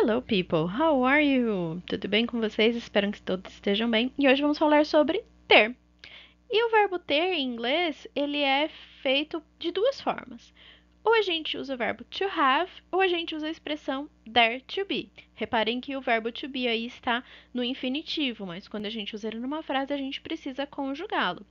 Hello people, how are you? Tudo bem com vocês? Espero que todos estejam bem. E hoje vamos falar sobre ter. E o verbo ter em inglês, ele é feito de duas formas. Ou a gente usa o verbo to have, ou a gente usa a expressão there to be. Reparem que o verbo to be aí está no infinitivo, mas quando a gente usa ele numa frase, a gente precisa conjugá-lo.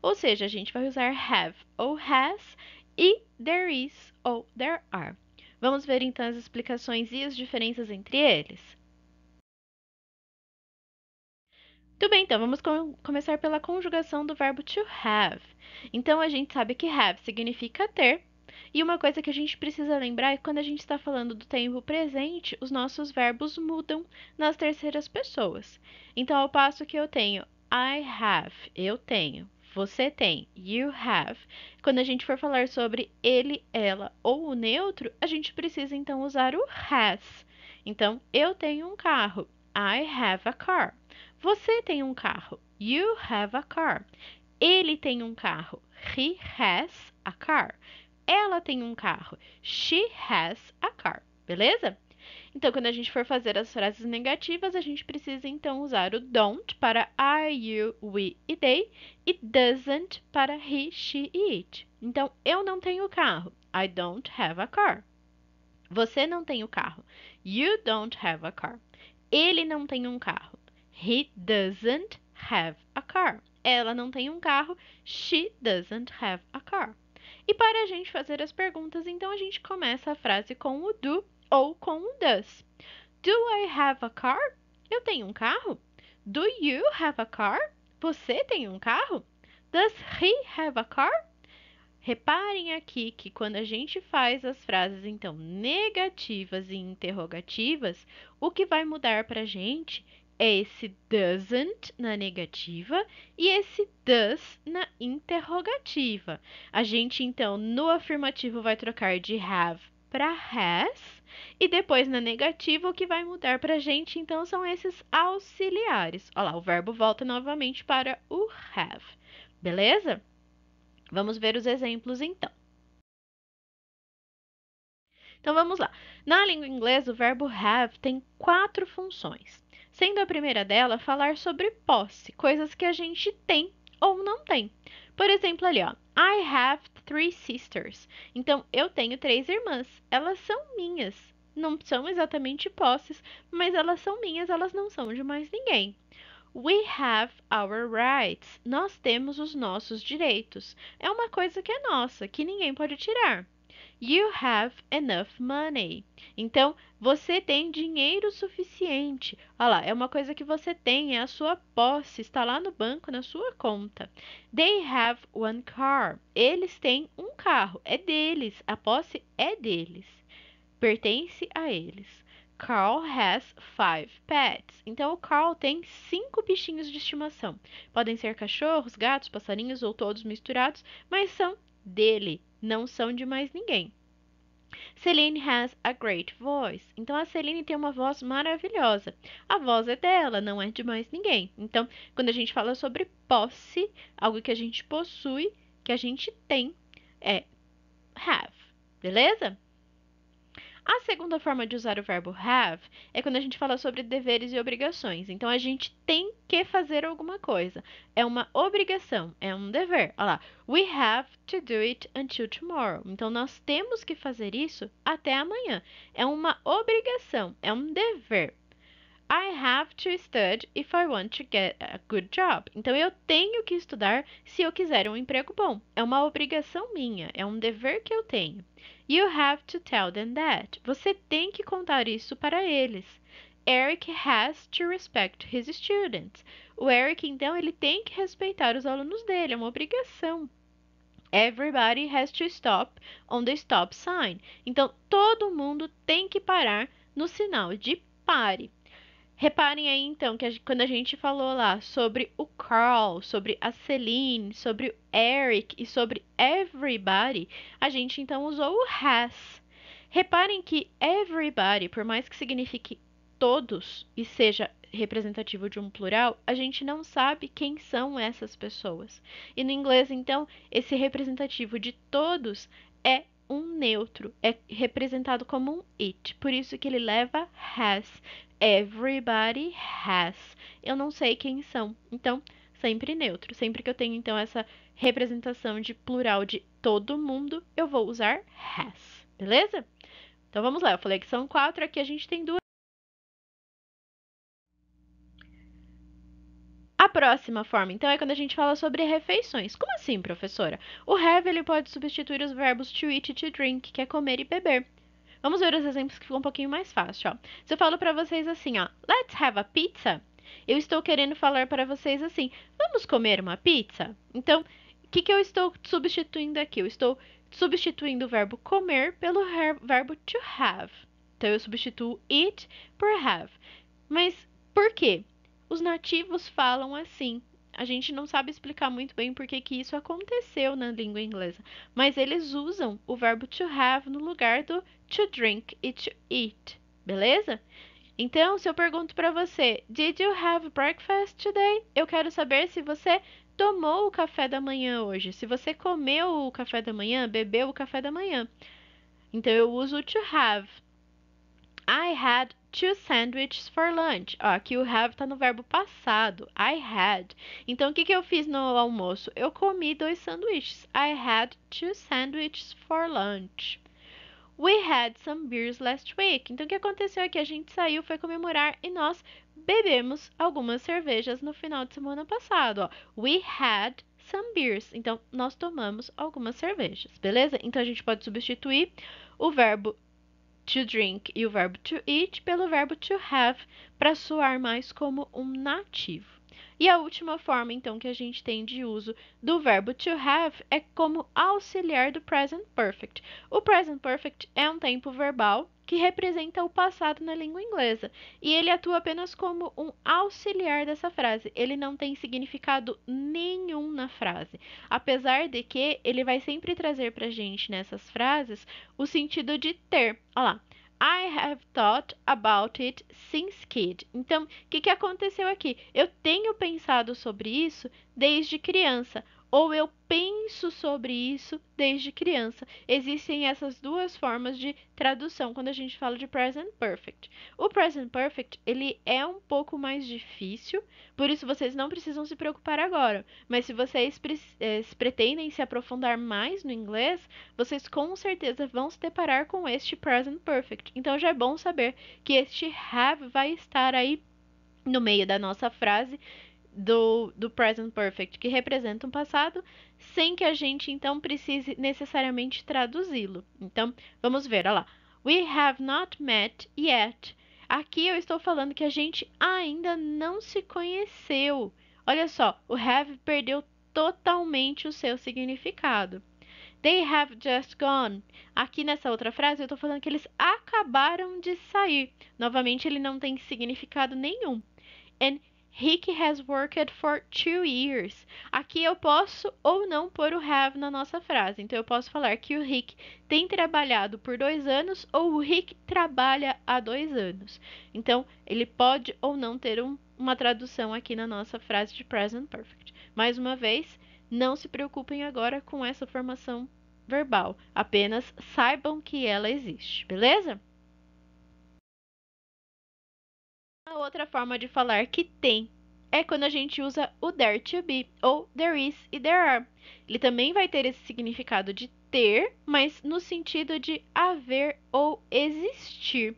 Ou seja, a gente vai usar have ou has e there is ou there are. Vamos ver então as explicações e as diferenças entre eles? Tudo bem, então vamos com começar pela conjugação do verbo to have. Então a gente sabe que have significa ter, e uma coisa que a gente precisa lembrar é que quando a gente está falando do tempo presente, os nossos verbos mudam nas terceiras pessoas. Então, ao passo que eu tenho I have, eu tenho você tem, you have. Quando a gente for falar sobre ele, ela ou o neutro, a gente precisa então usar o has. Então, eu tenho um carro, I have a car. Você tem um carro, you have a car. Ele tem um carro, he has a car. Ela tem um carro, she has a car. Beleza? Então, quando a gente for fazer as frases negativas, a gente precisa então usar o don't para are you, we e they e doesn't para he, she e it. Então, eu não tenho carro. I don't have a car. Você não tem o carro. You don't have a car. Ele não tem um carro. He doesn't have a car. Ela não tem um carro. She doesn't have a car. E para a gente fazer as perguntas, então a gente começa a frase com o do ou com um does. Do I have a car? Eu tenho um carro. Do you have a car? Você tem um carro? Does he have a car? Reparem aqui que quando a gente faz as frases então negativas e interrogativas, o que vai mudar para a gente é esse doesn't na negativa e esse does na interrogativa. A gente então no afirmativo vai trocar de have para has e depois na negativa o que vai mudar para gente então são esses auxiliares. Olha lá, o verbo volta novamente para o have. Beleza? Vamos ver os exemplos então. Então vamos lá. Na língua inglesa, o verbo have tem quatro funções, sendo a primeira dela falar sobre posse, coisas que a gente tem ou não tem. Por exemplo, ali, ó, I have three sisters. Então, eu tenho três irmãs. Elas são minhas. Não são exatamente posses, mas elas são minhas, elas não são de mais ninguém. We have our rights. Nós temos os nossos direitos. É uma coisa que é nossa, que ninguém pode tirar. You have enough money. Então, você tem dinheiro suficiente. Olha lá, é uma coisa que você tem, é a sua posse, está lá no banco, na sua conta. They have one car. Eles têm um carro, é deles, a posse é deles, pertence a eles. Carl has five pets. Então, o Carl tem cinco bichinhos de estimação. Podem ser cachorros, gatos, passarinhos ou todos misturados, mas são dele, não são de mais ninguém. Celine has a great voice. Então a Celine tem uma voz maravilhosa. A voz é dela, não é de mais ninguém. Então, quando a gente fala sobre posse, algo que a gente possui, que a gente tem, é have. Beleza? A segunda forma de usar o verbo have é quando a gente fala sobre deveres e obrigações. Então, a gente tem que fazer alguma coisa. É uma obrigação, é um dever. Olha lá. We have to do it until tomorrow. Então, nós temos que fazer isso até amanhã. É uma obrigação, é um dever. I have to study if I want to get a good job. Então eu tenho que estudar se eu quiser um emprego bom. É uma obrigação minha, é um dever que eu tenho. You have to tell them that. Você tem que contar isso para eles. Eric has to respect his students. O Eric então ele tem que respeitar os alunos dele, é uma obrigação. Everybody has to stop on the stop sign. Então todo mundo tem que parar no sinal de pare. Reparem aí então que a gente, quando a gente falou lá sobre o Carl, sobre a Celine, sobre o Eric e sobre everybody, a gente então usou o has. Reparem que everybody, por mais que signifique todos e seja representativo de um plural, a gente não sabe quem são essas pessoas. E no inglês, então, esse representativo de todos é um neutro, é representado como um it, por isso que ele leva has, everybody has. Eu não sei quem são. Então, sempre neutro. Sempre que eu tenho, então, essa representação de plural de todo mundo, eu vou usar has. Beleza? Então, vamos lá. Eu falei que são quatro, aqui a gente tem duas. A próxima forma, então, é quando a gente fala sobre refeições. Como assim, professora? O have ele pode substituir os verbos to eat e to drink, que é comer e beber. Vamos ver os exemplos que ficam um pouquinho mais fácil, ó. Se eu falo para vocês assim, ó, let's have a pizza, eu estou querendo falar para vocês assim, vamos comer uma pizza? Então, o que, que eu estou substituindo aqui? Eu estou substituindo o verbo comer pelo verbo to have. Então, eu substituo it por have. Mas por quê? Os nativos falam assim a gente não sabe explicar muito bem por que isso aconteceu na língua inglesa, mas eles usam o verbo to have no lugar do to drink e to eat, beleza? Então, se eu pergunto para você, did you have breakfast today? Eu quero saber se você tomou o café da manhã hoje, se você comeu o café da manhã, bebeu o café da manhã. Então, eu uso to have I had two sandwiches for lunch. Ó, aqui o have está no verbo passado. I had. Então, o que, que eu fiz no almoço? Eu comi dois sanduíches. I had two sandwiches for lunch. We had some beers last week. Então, o que aconteceu é que a gente saiu, foi comemorar e nós bebemos algumas cervejas no final de semana passado. Ó. We had some beers. Então, nós tomamos algumas cervejas, beleza? Então, a gente pode substituir o verbo to drink e o verbo to eat pelo verbo to have para soar mais como um nativo. E a última forma, então, que a gente tem de uso do verbo to have é como auxiliar do present perfect. O present perfect é um tempo verbal que representa o passado na língua inglesa, e ele atua apenas como um auxiliar dessa frase. Ele não tem significado nenhum na frase, apesar de que ele vai sempre trazer para gente nessas frases o sentido de ter. Olha lá. I have thought about it since kid. Então, o que, que aconteceu aqui? Eu tenho pensado sobre isso desde criança ou eu penso sobre isso desde criança. Existem essas duas formas de tradução quando a gente fala de present perfect. O present perfect, ele é um pouco mais difícil, por isso vocês não precisam se preocupar agora, mas se vocês pre eh, se pretendem se aprofundar mais no inglês, vocês com certeza vão se deparar com este present perfect. Então já é bom saber que este have vai estar aí no meio da nossa frase do, do present perfect, que representa um passado, sem que a gente então precise necessariamente traduzi-lo. Então, vamos ver, olha lá. We have not met yet. Aqui eu estou falando que a gente ainda não se conheceu. Olha só, o have perdeu totalmente o seu significado. They have just gone. Aqui nessa outra frase eu estou falando que eles acabaram de sair. Novamente, ele não tem significado nenhum. And Rick has worked for two years. Aqui eu posso ou não pôr o have na nossa frase. Então eu posso falar que o Rick tem trabalhado por dois anos ou o Rick trabalha há dois anos. Então ele pode ou não ter um, uma tradução aqui na nossa frase de present perfect. Mais uma vez, não se preocupem agora com essa formação verbal. Apenas saibam que ela existe, beleza? A outra forma de falar que tem é quando a gente usa o there to be ou there is e there are. Ele também vai ter esse significado de ter, mas no sentido de haver ou existir.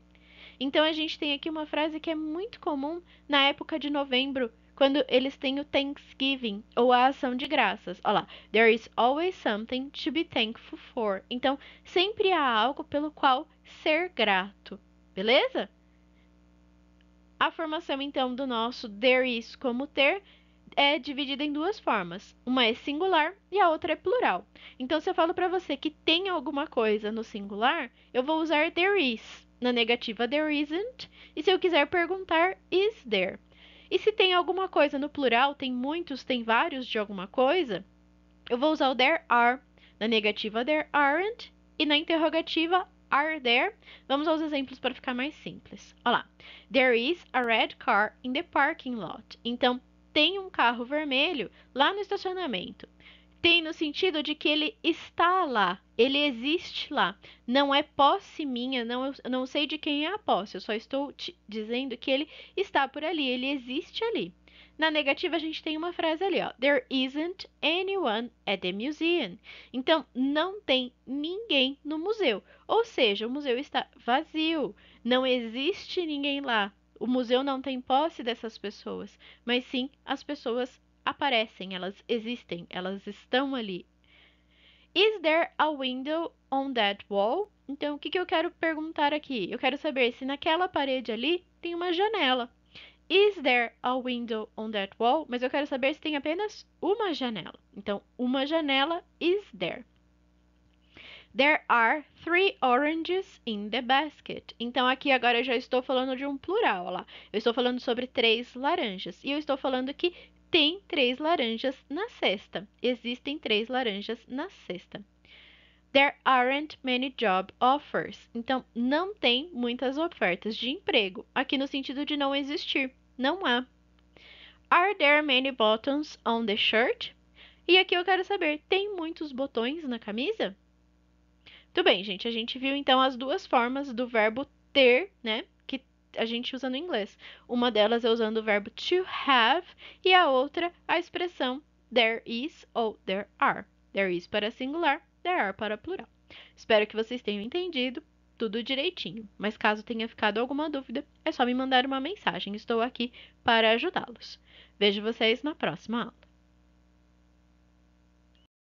Então a gente tem aqui uma frase que é muito comum na época de novembro, quando eles têm o Thanksgiving ou a ação de graças. Olha lá, there is always something to be thankful for. Então sempre há algo pelo qual ser grato. Beleza? A formação, então, do nosso there is como ter é dividida em duas formas. Uma é singular e a outra é plural. Então, se eu falo para você que tem alguma coisa no singular, eu vou usar there is. Na negativa, there isn't. E se eu quiser perguntar, is there? E se tem alguma coisa no plural, tem muitos, tem vários de alguma coisa, eu vou usar o there are. Na negativa, there aren't. E na interrogativa, are there. Vamos aos exemplos para ficar mais simples. Olha lá. There is a red car in the parking lot. Então, tem um carro vermelho lá no estacionamento. Tem no sentido de que ele está lá, ele existe lá. Não é posse minha, não, não sei de quem é a posse, eu só estou te dizendo que ele está por ali, ele existe ali. Na negativa, a gente tem uma frase ali, ó. There isn't anyone at the museum. Então, não tem ninguém no museu. Ou seja, o museu está vazio. Não existe ninguém lá. O museu não tem posse dessas pessoas, mas sim as pessoas aparecem, elas existem, elas estão ali. Is there a window on that wall? Então, o que, que eu quero perguntar aqui? Eu quero saber se naquela parede ali tem uma janela. Is there a window on that wall? Mas eu quero saber se tem apenas uma janela. Então, uma janela is there. There are three oranges in the basket. Então, aqui agora eu já estou falando de um plural, lá. Eu estou falando sobre três laranjas. E eu estou falando que tem três laranjas na cesta. Existem três laranjas na cesta. There aren't many job offers. Então, não tem muitas ofertas de emprego. Aqui no sentido de não existir. Não há. Are there many buttons on the shirt? E aqui eu quero saber, tem muitos botões na camisa? Tudo bem, gente. A gente viu então as duas formas do verbo ter, né? Que a gente usa no inglês. Uma delas é usando o verbo to have e a outra a expressão there is ou there are. There is para singular, there are para plural. Espero que vocês tenham entendido tudo direitinho, mas caso tenha ficado alguma dúvida, é só me mandar uma mensagem. Estou aqui para ajudá-los. Vejo vocês na próxima aula.